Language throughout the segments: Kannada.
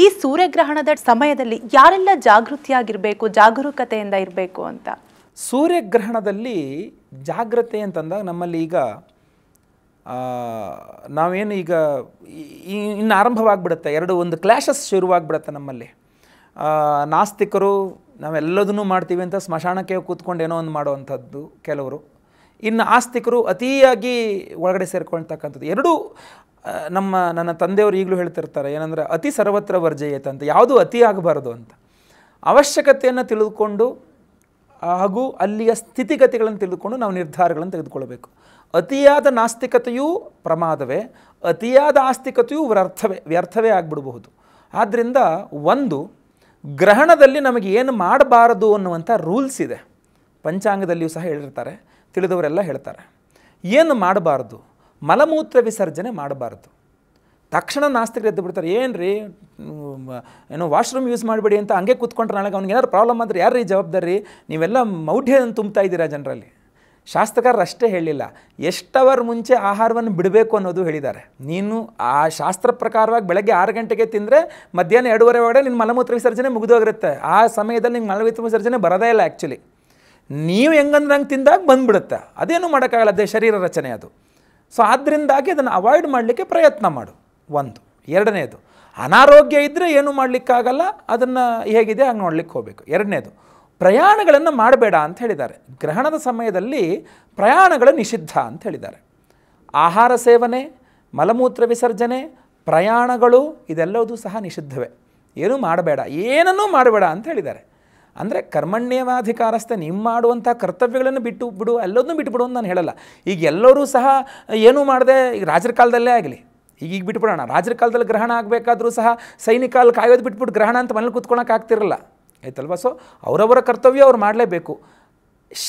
ಈ ಸೂರ್ಯಗ್ರಹಣದ ಸಮಯದಲ್ಲಿ ಯಾರೆಲ್ಲ ಜಾಗೃತಿಯಾಗಿರಬೇಕು ಜಾಗರೂಕತೆಯಿಂದ ಇರಬೇಕು ಅಂತ ಸೂರ್ಯಗ್ರಹಣದಲ್ಲಿ ಜಾಗ್ರತೆ ಅಂತಂದಾಗ ನಮ್ಮಲ್ಲಿ ಈಗ ನಾವೇನು ಈಗ ಇನ್ನು ಆರಂಭವಾಗ್ಬಿಡುತ್ತೆ ಎರಡು ಒಂದು ಕ್ಲ್ಯಾಶಸ್ ಶುರುವಾಗ್ಬಿಡುತ್ತೆ ನಮ್ಮಲ್ಲಿ ನಾಸ್ತಿಕರು ನಾವೆಲ್ಲದನ್ನೂ ಮಾಡ್ತೀವಿ ಅಂತ ಸ್ಮಶಾನಕ್ಕೆ ಕೂತ್ಕೊಂಡು ಏನೋ ಒಂದು ಮಾಡುವಂಥದ್ದು ಕೆಲವರು ಇನ್ನು ಆಸ್ತಿಕರು ಅತಿಯಾಗಿ ಒಳಗಡೆ ಸೇರಿಕೊಳ್ತಕ್ಕಂಥದ್ದು ಎರಡೂ ನಮ್ಮ ನನ್ನ ತಂದೆಯವರು ಈಗಲೂ ಹೇಳ್ತಿರ್ತಾರೆ ಏನಂದರೆ ಅತಿ ಸರ್ವತ್ರ ವರ್ಜಯೇತ ಅಂತ ಯಾವುದು ಅತಿ ಆಗಬಾರದು ಅಂತ ಅವಶ್ಯಕತೆಯನ್ನು ತಿಳಿದುಕೊಂಡು ಹಾಗೂ ಅಲ್ಲಿಯ ಸ್ಥಿತಿಗತಿಗಳನ್ನು ತಿಳಿದುಕೊಂಡು ನಾವು ನಿರ್ಧಾರಗಳನ್ನು ತೆಗೆದುಕೊಳ್ಳಬೇಕು ಅತಿಯಾದ ನಾಸ್ತಿಕತೆಯೂ ಪ್ರಮಾದವೇ ಅತಿಯಾದ ಆಸ್ತಿಕತೆಯೂ ವ್ಯರ್ಥವೇ ವ್ಯರ್ಥವೇ ಆಗಿಬಿಡಬಹುದು ಆದ್ದರಿಂದ ಒಂದು ಗ್ರಹಣದಲ್ಲಿ ನಮಗೆ ಏನು ಮಾಡಬಾರದು ಅನ್ನುವಂಥ ರೂಲ್ಸ್ ಇದೆ ಪಂಚಾಂಗದಲ್ಲಿಯೂ ಸಹ ಹೇಳಿರ್ತಾರೆ ತಿಳಿದವರೆಲ್ಲ ಹೇಳ್ತಾರೆ ಏನು ಮಾಡಬಾರ್ದು ಮಲಮೂತ್ರ ವಿಸರ್ಜನೆ ಮಾಡಬಾರ್ದು ತಕ್ಷಣ ನಾಸ್ತಿಕರು ಎದ್ದು ಬಿಡ್ತಾರೆ ಏನು ರೀ ಏನೋ ವಾಶ್ರೂಮ್ ಯೂಸ್ ಮಾಡಬೇಡಿ ಅಂತ ಹಂಗೆ ಕೂತ್ಕೊಂಡ್ರೆ ನಾಳೆಗೆ ಅವ್ನಿಗೆ ಏನಾದ್ರು ಪ್ರಾಬ್ಲಮ್ ಆದರೆ ಯಾರು ರೀ ಜವಾಬ್ದಾರಿ ನೀವೆಲ್ಲ ಮೌಢ್ಯವನ್ನು ತುಂಬ್ತಾ ಇದ್ದೀರಾ ಜನರಲ್ಲಿ ಶಾಸ್ತ್ರಕಾರರು ಅಷ್ಟೇ ಹೇಳಿಲ್ಲ ಎಷ್ಟವರ್ ಮುಂಚೆ ಆಹಾರವನ್ನು ಬಿಡಬೇಕು ಅನ್ನೋದು ಹೇಳಿದ್ದಾರೆ ನೀನು ಆ ಶಾಸ್ತ್ರ ಪ್ರಕಾರವಾಗಿ ಬೆಳಗ್ಗೆ ಆರು ಗಂಟೆಗೆ ತಿಂದರೆ ಮಧ್ಯಾಹ್ನ ಎರಡೂವರೆ ಒಳಗಡೆ ನಿನ್ನ ಮಲಮೂತ್ರ ವಿಸರ್ಜನೆ ಮುಗಿದೋಗಿರುತ್ತೆ ಆ ಸಮಯದಲ್ಲಿ ನಿಮ್ಗೆ ಮಲಮೂತ್ರ ವಿಸರ್ಜನೆ ಬರೋದೇ ಇಲ್ಲ ಆ್ಯಕ್ಚುಲಿ ನೀವು ಹೆಂಗಂದ್ರೆ ಹಂಗೆ ತಿಂದಾಗ ಬಂದುಬಿಡುತ್ತೆ ಅದೇನು ಮಾಡೋಕ್ಕಾಗಲ್ಲ ಅದೇ ಶರೀರ ರಚನೆ ಅದು ಸೊ ಆದ್ದರಿಂದಾಗಿ ಅದನ್ನು ಅವಾಯ್ಡ್ ಮಾಡಲಿಕ್ಕೆ ಪ್ರಯತ್ನ ಮಾಡು ಒಂದು ಎರಡನೇದು ಅನಾರೋಗ್ಯ ಇದ್ದರೆ ಏನು ಮಾಡಲಿಕ್ಕಾಗಲ್ಲ ಅದನ್ನು ಹೇಗಿದೆ ಹಾಗೆ ನೋಡ್ಲಿಕ್ಕೆ ಹೋಗಬೇಕು ಎರಡನೇದು ಪ್ರಯಾಣಗಳನ್ನು ಮಾಡಬೇಡ ಅಂತ ಹೇಳಿದ್ದಾರೆ ಗ್ರಹಣದ ಸಮಯದಲ್ಲಿ ಪ್ರಯಾಣಗಳು ನಿಷಿದ್ಧ ಅಂತ ಹೇಳಿದ್ದಾರೆ ಆಹಾರ ಸೇವನೆ ಮಲಮೂತ್ರ ವಿಸರ್ಜನೆ ಪ್ರಯಾಣಗಳು ಇದೆಲ್ಲವೂ ಸಹ ನಿಷಿದ್ಧವೇ ಏನೂ ಮಾಡಬೇಡ ಏನನ್ನೂ ಮಾಡಬೇಡ ಅಂತ ಹೇಳಿದ್ದಾರೆ ಅಂದರೆ ಕರ್ಮಣ್ಯವಾಧಿಕಾರಸ್ಥೆ ನಿಮ್ಮ ಮಾಡುವಂಥ ಕರ್ತವ್ಯಗಳನ್ನು ಬಿಟ್ಟು ಬಿಡು ಎಲ್ಲದನ್ನೂ ಬಿಟ್ಟು ಬಿಡು ಅಂತ ನಾನು ಹೇಳಲ್ಲ ಈಗ ಎಲ್ಲರೂ ಸಹ ಏನೂ ಮಾಡದೆ ಈಗ ರಾಜರ ಕಾಲದಲ್ಲೇ ಆಗಲಿ ಈಗ ಈಗ ಬಿಟ್ಬಿಡೋಣ ರಾಜರ ಕಾಲದಲ್ಲಿ ಗ್ರಹಣ ಆಗಬೇಕಾದ್ರೂ ಸಹ ಸೈನಿಕ ಅಲ್ಲಿ ಕಾಯೋದು ಬಿಟ್ಬಿಟ್ಟು ಗ್ರಹಣ ಅಂತ ಮನೇಲಿ ಕೂತ್ಕೊಳಕ್ಕೆ ಆಗ್ತಿರಲ್ಲ ಆಯ್ತಲ್ವ ಸೊ ಅವರವರ ಕರ್ತವ್ಯ ಅವ್ರು ಮಾಡಲೇಬೇಕು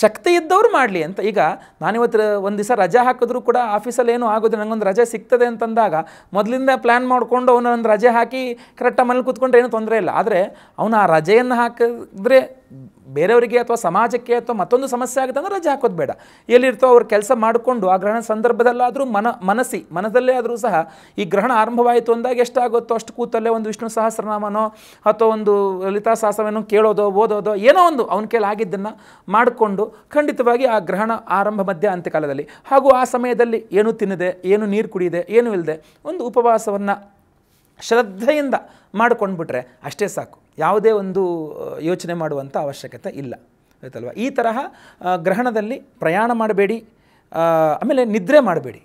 ಶಕ್ತಿ ಇದ್ದವರು ಮಾಡಲಿ ಅಂತ ಈಗ ನಾನಿವತ್ತು ಒಂದು ದಿವಸ ರಜೆ ಹಾಕಿದ್ರು ಕೂಡ ಆಫೀಸಲ್ಲಿ ಏನೂ ಆಗೋದು ನನಗೊಂದು ರಜೆ ಸಿಗ್ತದೆ ಅಂತಂದಾಗ ಮೊದಲಿಂದ ಪ್ಲ್ಯಾನ್ ಮಾಡಿಕೊಂಡು ಒಂದು ರಜೆ ಹಾಕಿ ಕರೆಕ್ಟಾಗಿ ಮನೇಲಿ ಕೂತ್ಕೊಂಡ್ರೆ ಏನೂ ತೊಂದರೆ ಇಲ್ಲ ಆದರೆ ಅವನು ಆ ರಜೆಯನ್ನು ಹಾಕಿದ್ರೆ ಬೇರೆಯವರಿಗೆ ಅಥವಾ ಸಮಾಜಕ್ಕೆ ಅಥವಾ ಮತ್ತೊಂದು ಸಮಸ್ಯೆ ಆಗುತ್ತೆ ಅಂದರೆ ರಜೆ ಹಾಕೋದು ಬೇಡ ಎಲ್ಲಿರ್ತೋ ಅವ್ರು ಕೆಲಸ ಮಾಡಿಕೊಂಡು ಆ ಗ್ರಹಣ ಸಂದರ್ಭದಲ್ಲಾದರೂ ಮನ ಮನಸ್ಸಿ ಮನದಲ್ಲೇ ಆದರೂ ಸಹ ಈ ಗ್ರಹಣ ಆರಂಭವಾಯಿತು ಅಂದಾಗ ಎಷ್ಟಾಗುತ್ತೋ ಅಷ್ಟು ಕೂತಲ್ಲೇ ಒಂದು ವಿಷ್ಣು ಸಹಸ್ರನಾಮನೋ ಅಥವಾ ಒಂದು ಲಲಿತಾ ಸಹಸ್ರನೋ ಕೇಳೋದೋ ಓದೋದೋ ಏನೋ ಒಂದು ಅವನ ಆಗಿದ್ದನ್ನು ಮಾಡಿಕೊಂಡು ಖಂಡಿತವಾಗಿ ಆ ಗ್ರಹಣ ಆರಂಭ ಮಧ್ಯ ಅಂತ್ಯಕಾಲದಲ್ಲಿ ಹಾಗೂ ಆ ಸಮಯದಲ್ಲಿ ಏನು ತಿನ್ನದೆ ಏನು ನೀರು ಕುಡಿಯದೆ ಏನೂ ಇಲ್ಲದೆ ಒಂದು ಉಪವಾಸವನ್ನು ಶ್ರದ್ಧೆಯಿಂದ ಮಾಡಿಕೊಂಡ್ಬಿಟ್ರೆ ಅಷ್ಟೇ ಸಾಕು ಯಾವುದೇ ಒಂದು ಯೋಚನೆ ಮಾಡುವಂಥ ಅವಶ್ಯಕತೆ ಇಲ್ಲ ಆಯ್ತಲ್ವ ಈ ತರಹ ಗ್ರಹಣದಲ್ಲಿ ಪ್ರಯಾಣ ಮಾಡಬೇಡಿ ಆಮೇಲೆ ನಿದ್ರೆ ಮಾಡಬೇಡಿ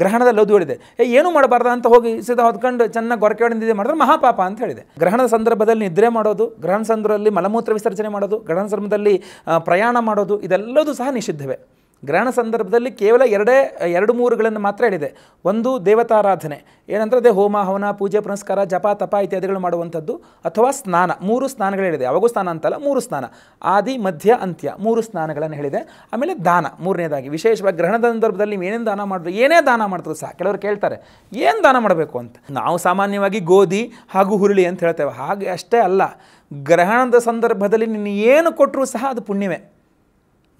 ಗ್ರಹಣದಲ್ಲಿ ಓದು ಹೇಳಿದೆ ಏ ಏನು ಮಾಡಬಾರ್ದ ಅಂತ ಹೋಗಿ ಸೀದಾ ಹೊತ್ಕೊಂಡು ಚೆನ್ನಾಗಿ ಗೊರಕೆ ಹೊಡೆದಿದೆ ಮಾಡಿದ್ರೆ ಮಹಾಪಾಪ ಅಂತ ಹೇಳಿದೆ ಗ್ರಹಣದ ಸಂದರ್ಭದಲ್ಲಿ ನಿದ್ರೆ ಮಾಡೋದು ಗ್ರಹಣ ಸಂದರ್ಭದಲ್ಲಿ ಮಲಮೂತ್ರ ವಿಸರ್ಜನೆ ಮಾಡೋದು ಗ್ರಹಣ ಸಂದರ್ಭದಲ್ಲಿ ಪ್ರಯಾಣ ಮಾಡೋದು ಇದೆಲ್ಲದೂ ಸಹ ನಿಷಿದ್ಧವೇ ಗ್ರಹಣ ಸಂದರ್ಭದಲ್ಲಿ ಕೇವಲ ಎರಡೇ ಎರಡು ಮೂರುಗಳನ್ನು ಮಾತ್ರ ಹೇಳಿದೆ ಒಂದು ದೇವತಾರಾಧನೆ ಏನಂದರೆ ಅದೇ ಹೋಮ ಹವನ ಪೂಜೆ ಪುನಸ್ಕಾರ ಜಪ ತಪ ಇತ್ಯಾದಿಗಳು ಮಾಡುವಂಥದ್ದು ಅಥವಾ ಸ್ನಾನ ಮೂರು ಸ್ನಾನಗಳು ಹೇಳಿದೆ ಯಾವಾಗೂ ಸ್ನಾನ ಅಂತಲ್ಲ ಮೂರು ಸ್ನಾನ ಆದಿ ಮಧ್ಯ ಅಂತ್ಯ ಮೂರು ಸ್ನಾನಗಳನ್ನು ಹೇಳಿದೆ ಆಮೇಲೆ ದಾನ ಮೂರನೇದಾಗಿ ವಿಶೇಷವಾಗಿ ಗ್ರಹಣದ ಸಂದರ್ಭದಲ್ಲಿ ನೀವು ಏನೇನು ದಾನ ಮಾಡಿದ್ರು ಏನೇ ದಾನ ಮಾಡಿದ್ರು ಸಹ ಕೆಲವರು ಕೇಳ್ತಾರೆ ಏನು ದಾನ ಮಾಡಬೇಕು ಅಂತ ನಾವು ಸಾಮಾನ್ಯವಾಗಿ ಗೋಧಿ ಹಾಗೂ ಹುರುಳಿ ಅಂತ ಹೇಳ್ತೇವೆ ಹಾಗೆ ಅಷ್ಟೇ ಅಲ್ಲ ಗ್ರಹಣದ ಸಂದರ್ಭದಲ್ಲಿ ನೀನು ಏನು ಕೊಟ್ಟರೂ ಸಹ ಅದು ಪುಣ್ಯವೇ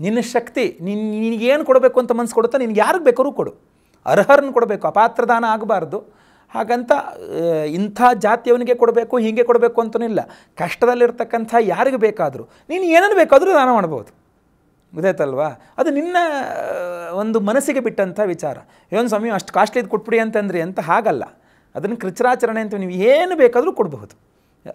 ನಿನ್ನ ಶಕ್ತಿ ನಿನ್ ನಿನಗೇನು ಕೊಡಬೇಕು ಅಂತ ಮನಸ್ಸು ಕೊಡುತ್ತಾ ನಿನಗೆ ಯಾರಿಗೆ ಬೇಕಾದ್ರೂ ಕೊಡು ಅರ್ಹರನ್ನು ಕೊಡಬೇಕು ಅಪಾತ್ರದಾನ ಆಗಬಾರ್ದು ಹಾಗಂತ ಇಂಥ ಜಾತಿಯವನಿಗೆ ಕೊಡಬೇಕು ಹೀಗೆ ಕೊಡಬೇಕು ಅಂತಲೂ ಇಲ್ಲ ಕಷ್ಟದಲ್ಲಿರ್ತಕ್ಕಂಥ ಯಾರಿಗೆ ಬೇಕಾದರೂ ನೀನು ಏನನ್ನು ಬೇಕಾದರೂ ದಾನ ಮಾಡ್ಬೋದು ಗೊತ್ತಾಯ್ತಲ್ವಾ ಅದು ನಿನ್ನ ಒಂದು ಮನಸ್ಸಿಗೆ ಬಿಟ್ಟಂಥ ವಿಚಾರ ಏನು ಸ್ವಾಮಿ ಅಷ್ಟು ಇದು ಕೊಟ್ಬಿಡಿ ಅಂತಂದ್ರಿ ಅಂತ ಹಾಗಲ್ಲ ಅದನ್ನು ಕೃಚರಾಚರಣೆ ಅಂತ ನೀವು ಏನು ಬೇಕಾದರೂ ಕೊಡಬಹುದು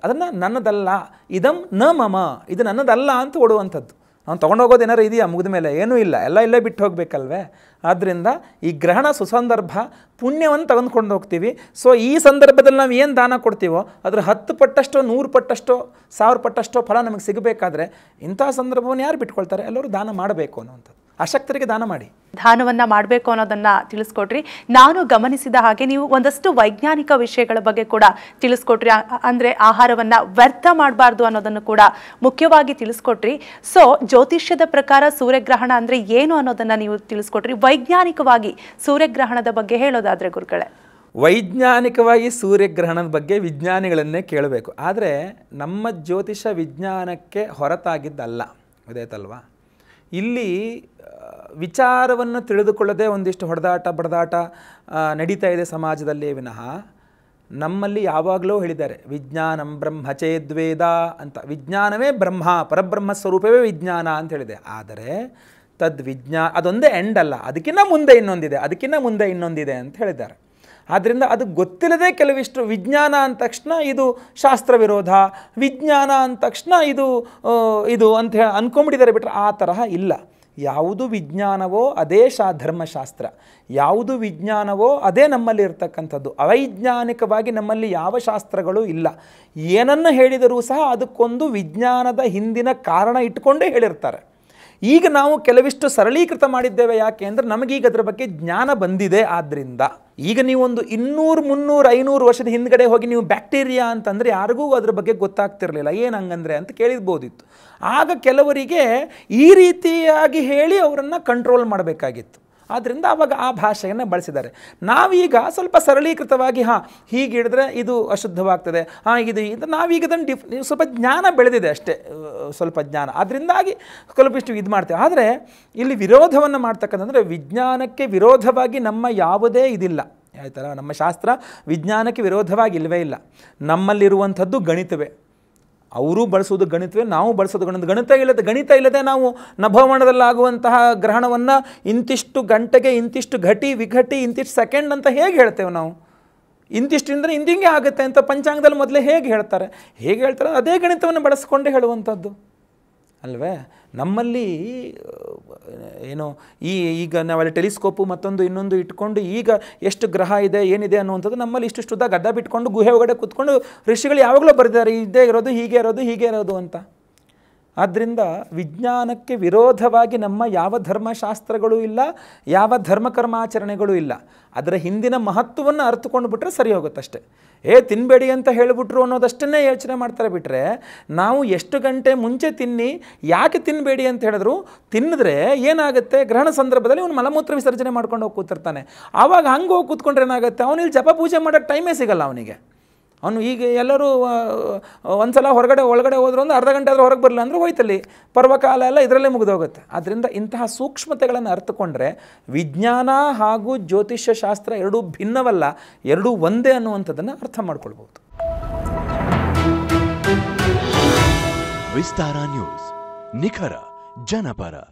ಅದನ್ನು ನನ್ನದಲ್ಲ ಇದಂ ನ ಮಮ ಇದು ನನ್ನದಲ್ಲ ಅಂತ ಓಡುವಂಥದ್ದು ಅವ್ನು ತೊಗೊಂಡೋಗೋದು ಏನಾರು ಇದೆಯಾ ಮುಗಿದ ಮೇಲೆ ಏನೂ ಇಲ್ಲ ಎಲ್ಲ ಇಲ್ಲೇ ಬಿಟ್ಟು ಹೋಗಬೇಕಲ್ವೇ ಆದ್ದರಿಂದ ಈ ಗ್ರಹಣ ಸುಸಂದರ್ಭ ಪುಣ್ಯವನ್ನು ತೆಗೆದುಕೊಂಡು ಹೋಗ್ತೀವಿ ಸೊ ಈ ಸಂದರ್ಭದಲ್ಲಿ ನಾವು ಏನು ದಾನ ಕೊಡ್ತೀವೋ ಅದರ ಹತ್ತು ಪಟ್ಟಷ್ಟೋ ನೂರು ಪಟ್ಟಷ್ಟೋ ಸಾವಿರ ಪಟ್ಟಷ್ಟೋ ಫಲ ನಮಗೆ ಸಿಗಬೇಕಾದ್ರೆ ಇಂಥ ಸಂದರ್ಭವನ್ನು ಯಾರು ಬಿಟ್ಕೊಳ್ತಾರೆ ಎಲ್ಲರೂ ದಾನ ಮಾಡಬೇಕು ಅನ್ನುವಂಥದ್ದು ಅಶಕ್ತರಿಗೆ ದಾನ ಮಾಡಿ ದಾನವನ್ನ ಮಾಡಬೇಕು ಅನ್ನೋದನ್ನ ತಿಳಿಸ್ಕೊಟ್ರಿ ನಾನು ಗಮನಿಸಿದ ಹಾಗೆ ನೀವು ಒಂದಷ್ಟು ವೈಜ್ಞಾನಿಕ ವಿಷಯಗಳ ಬಗ್ಗೆ ಕೂಡ ತಿಳಿಸ್ಕೊಟ್ರಿ ಅಂದ್ರೆ ಆಹಾರವನ್ನ ವ್ಯರ್ಥ ಮಾಡಬಾರ್ದು ಅನ್ನೋದನ್ನು ಕೂಡ ಮುಖ್ಯವಾಗಿ ತಿಳಿಸ್ಕೊಟ್ರಿ ಸೊ ಜ್ಯೋತಿಷ್ಯದ ಪ್ರಕಾರ ಸೂರ್ಯಗ್ರಹಣ ಅಂದ್ರೆ ಏನು ಅನ್ನೋದನ್ನ ನೀವು ತಿಳಿಸ್ಕೊಟ್ರಿ ವೈಜ್ಞಾನಿಕವಾಗಿ ಸೂರ್ಯಗ್ರಹಣದ ಬಗ್ಗೆ ಹೇಳೋದಾದ್ರೆ ಗುರುಗಳೇ ವೈಜ್ಞಾನಿಕವಾಗಿ ಸೂರ್ಯಗ್ರಹಣದ ಬಗ್ಗೆ ವಿಜ್ಞಾನಿಗಳನ್ನೇ ಕೇಳಬೇಕು ಆದರೆ ನಮ್ಮ ಜ್ಯೋತಿಷ ವಿಜ್ಞಾನಕ್ಕೆ ಹೊರತಾಗಿದ್ದಲ್ಲ ತಲ್ವಾ ಇಲ್ಲಿ ವಿಚಾರವನ್ನು ತಿಳಿದುಕೊಳ್ಳದೆ ಒಂದಿಷ್ಟು ಹೊಡೆದಾಟ ಬಡದಾಟ ನಡೀತಾ ಇದೆ ಸಮಾಜದಲ್ಲಿ ವಿನಃ ನಮ್ಮಲ್ಲಿ ಯಾವಾಗಲೂ ಹೇಳಿದ್ದಾರೆ ವಿಜ್ಞಾನಂ ಬ್ರಹ್ಮಚೇದ್ವೇದ ಅಂತ ವಿಜ್ಞಾನವೇ ಬ್ರಹ್ಮ ಪರಬ್ರಹ್ಮ ಸ್ವರೂಪವೇ ವಿಜ್ಞಾನ ಅಂತ ಹೇಳಿದೆ ಆದರೆ ತದ್ವಿಜ್ಞಾ ಅದೊಂದೇ ಎಂಡ್ ಅಲ್ಲ ಅದಕ್ಕಿಂತ ಮುಂದೆ ಇನ್ನೊಂದಿದೆ ಅದಕ್ಕಿಂತ ಮುಂದೆ ಇನ್ನೊಂದಿದೆ ಅಂತ ಹೇಳಿದ್ದಾರೆ ಆದ್ದರಿಂದ ಅದು ಗೊತ್ತಿಲ್ಲದೆ ಕೆಲವಿಷ್ಟು ವಿಜ್ಞಾನ ಅಂದ ತಕ್ಷಣ ಇದು ಶಾಸ್ತ್ರ ವಿರೋಧ ವಿಜ್ಞಾನ ಅಂದ ತಕ್ಷಣ ಇದು ಇದು ಅಂತ ಹೇಳಿ ಅಂದ್ಕೊಂಬಿಟ್ಟಿದ್ದಾರೆ ಬಿಟ್ಟರೆ ಆ ತರಹ ಇಲ್ಲ ಯಾವುದು ವಿಜ್ಞಾನವೋ ಅದೇ ಶಾ ಧರ್ಮಶಾಸ್ತ್ರ ಯಾವುದು ವಿಜ್ಞಾನವೋ ಅದೇ ನಮ್ಮಲ್ಲಿ ಇರತಕ್ಕಂಥದ್ದು ಅವೈಜ್ಞಾನಿಕವಾಗಿ ನಮ್ಮಲ್ಲಿ ಯಾವ ಶಾಸ್ತ್ರಗಳು ಇಲ್ಲ ಏನನ್ನು ಹೇಳಿದರೂ ಸಹ ಅದಕ್ಕೊಂದು ವಿಜ್ಞಾನದ ಹಿಂದಿನ ಕಾರಣ ಇಟ್ಕೊಂಡೇ ಹೇಳಿರ್ತಾರೆ ಈಗ ನಾವು ಕೆಲವಿಷ್ಟು ಸರಳೀಕೃತ ಮಾಡಿದ್ದೇವೆ ಯಾಕೆ ಅಂದರೆ ನಮಗೀಗ ಅದರ ಬಗ್ಗೆ ಜ್ಞಾನ ಬಂದಿದೆ ಆದ್ದರಿಂದ ಈಗ ನೀವೊಂದು ಇನ್ನೂರು ಮುನ್ನೂರು ಐನೂರು ವರ್ಷದ ಹಿಂದ್ಗಡೆ ಹೋಗಿ ನೀವು ಬ್ಯಾಕ್ಟೀರಿಯಾ ಅಂತಂದರೆ ಯಾರಿಗೂ ಅದ್ರ ಬಗ್ಗೆ ಗೊತ್ತಾಗ್ತಿರಲಿಲ್ಲ ಏನು ಹಂಗಂದ್ರೆ ಅಂತ ಕೇಳಿರ್ಬೋದಿತ್ತು ಆಗ ಕೆಲವರಿಗೆ ಈ ರೀತಿಯಾಗಿ ಹೇಳಿ ಅವರನ್ನು ಕಂಟ್ರೋಲ್ ಮಾಡಬೇಕಾಗಿತ್ತು ಆದ್ದರಿಂದ ಆವಾಗ ಆ ಭಾಷೆಯನ್ನು ಬಳಸಿದ್ದಾರೆ ನಾವೀಗ ಸ್ವಲ್ಪ ಸರಳೀಕೃತವಾಗಿ ಹಾಂ ಹೀಗಿಡಿದ್ರೆ ಇದು ಅಶುದ್ಧವಾಗ್ತದೆ ಹಾಂ ಇದು ಇದು ನಾವೀಗ ಡಿಫ್ ಸ್ವಲ್ಪ ಜ್ಞಾನ ಬೆಳೆದಿದೆ ಅಷ್ಟೇ ಸ್ವಲ್ಪ ಜ್ಞಾನ ಅದರಿಂದಾಗಿ ಇಷ್ಟು ಇದು ಮಾಡ್ತೇವೆ ಆದರೆ ಇಲ್ಲಿ ವಿರೋಧವನ್ನು ಮಾಡ್ತಕ್ಕಂಥಂದರೆ ವಿಜ್ಞಾನಕ್ಕೆ ವಿರೋಧವಾಗಿ ನಮ್ಮ ಯಾವುದೇ ಇದಿಲ್ಲ ಆಯ್ತಲ್ಲ ನಮ್ಮ ಶಾಸ್ತ್ರ ವಿಜ್ಞಾನಕ್ಕೆ ವಿರೋಧವಾಗಿ ಇಲ್ಲವೇ ಇಲ್ಲ ನಮ್ಮಲ್ಲಿರುವಂಥದ್ದು ಗಣಿತವೇ ಅವರು ಬಳಸೋದು ಗಣಿತವೇ ನಾವು ಬಳಸೋದು ಗಣಿತ ಗಣಿತ ಇಲ್ಲದೆ ಗಣಿತ ಇಲ್ಲದೆ ನಾವು ನಭವಣದಲ್ಲಾಗುವಂತಹ ಗ್ರಹಣವನ್ನು ಇಂತಿಷ್ಟು ಗಂಟೆಗೆ ಇಂತಿಷ್ಟು ಘಟಿ ವಿಘಟಿ ಇಂತಿಷ್ಟು ಸೆಕೆಂಡ್ ಅಂತ ಹೇಗೆ ಹೇಳ್ತೇವೆ ನಾವು ಇಂತಿಷ್ಟಿಂದರೆ ಇಂದಿಂಗೆ ಆಗುತ್ತೆ ಅಂತ ಪಂಚಾಂಗದಲ್ಲಿ ಮೊದಲೇ ಹೇಗೆ ಹೇಳ್ತಾರೆ ಹೇಗೆ ಹೇಳ್ತಾರೆ ಅದೇ ಗಣಿತವನ್ನು ಬಳಸ್ಕೊಂಡೇ ಹೇಳುವಂಥದ್ದು ಅಲ್ವೇ ನಮ್ಮಲ್ಲಿ ಏನು ಈ ಈಗ ನಾವಲ್ಲಿ ಟೆಲಿಸ್ಕೋಪು ಮತ್ತೊಂದು ಇನ್ನೊಂದು ಇಟ್ಕೊಂಡು ಈಗ ಎಷ್ಟು ಗ್ರಹ ಇದೆ ಏನಿದೆ ಅನ್ನುವಂಥದ್ದು ನಮ್ಮಲ್ಲಿ ಇಷ್ಟು ಉದ್ದ ಗಡ್ಡ ಬಿಟ್ಕೊಂಡು ಗುಹೆ ಒಳಗಡೆ ಕೂತ್ಕೊಂಡು ಋಷಿಗಳು ಯಾವಾಗಲೂ ಬರೆದಿದ್ದಾರೆ ಇದೇ ಇರೋದು ಹೀಗೆ ಇರೋದು ಹೀಗೆ ಇರೋದು ಅಂತ ಆದ್ದರಿಂದ ವಿಜ್ಞಾನಕ್ಕೆ ವಿರೋಧವಾಗಿ ನಮ್ಮ ಯಾವ ಧರ್ಮಶಾಸ್ತ್ರಗಳು ಇಲ್ಲ ಯಾವ ಧರ್ಮಕರ್ಮಾಚರಣೆಗಳು ಇಲ್ಲ ಅದರ ಹಿಂದಿನ ಮಹತ್ವವನ್ನು ಅರ್ಥಕೊಂಡು ಬಿಟ್ಟರೆ ಸರಿ ಹೋಗುತ್ತಷ್ಟೆ ಏ ತಿನ್ನಬೇಡಿ ಅಂತ ಹೇಳಿಬಿಟ್ರು ಅನ್ನೋದಷ್ಟನ್ನೇ ಯೋಚನೆ ಮಾಡ್ತಾರೆ ಬಿಟ್ಟರೆ ನಾವು ಎಷ್ಟು ಗಂಟೆ ಮುಂಚೆ ತಿನ್ನಿ ಯಾಕೆ ತಿನ್ನಬೇಡಿ ಅಂತ ಹೇಳಿದ್ರು ತಿನ್ನಿದ್ರೆ ಏನಾಗುತ್ತೆ ಗ್ರಹಣ ಸಂದರ್ಭದಲ್ಲಿ ಅವನು ಮಲಮೂತ್ರ ವಿಸರ್ಜನೆ ಮಾಡ್ಕೊಂಡು ಹೋಗಿ ಕೂತಿರ್ತಾನೆ ಆವಾಗ ಹಂಗೆ ಹೋಗಿ ಕೂತ್ಕೊಂಡ್ರೆ ಏನಾಗುತ್ತೆ ಅವನಿಲ್ಲಿ ಜಪ ಪೂಜೆ ಮಾಡೋ ಟೈಮೇ ಸಿಗಲ್ಲ ಅವನಿಗೆ ಅವನು ಈಗ ಎಲ್ಲರೂ ಒಂದು ಸಲ ಹೊರಗಡೆ ಒಳಗಡೆ ಹೋದ್ರು ಅಂದ್ರೆ ಅರ್ಧ ಗಂಟೆ ಆದರೂ ಹೊರಗೆ ಬರಲಿಲ್ಲ ಅಂದರೆ ಹೋಯ್ತಲ್ಲಿ ಪರ್ವಕಾಲ ಎಲ್ಲ ಇದರಲ್ಲೇ ಹೋಗುತ್ತೆ ಆದ್ದರಿಂದ ಇಂತಹ ಸೂಕ್ಷ್ಮತೆಗಳನ್ನು ಅರ್ಥಕೊಂಡ್ರೆ ವಿಜ್ಞಾನ ಹಾಗೂ ಜ್ಯೋತಿಷ್ಯ ಶಾಸ್ತ್ರ ಎರಡೂ ಭಿನ್ನವಲ್ಲ ಎರಡೂ ಒಂದೇ ಅನ್ನುವಂಥದ್ದನ್ನು ಅರ್ಥ ಮಾಡ್ಕೊಳ್ಬೋದು ವಿಸ್ತಾರ ನ್ಯೂಸ್ ನಿಖರ ಜನಪರ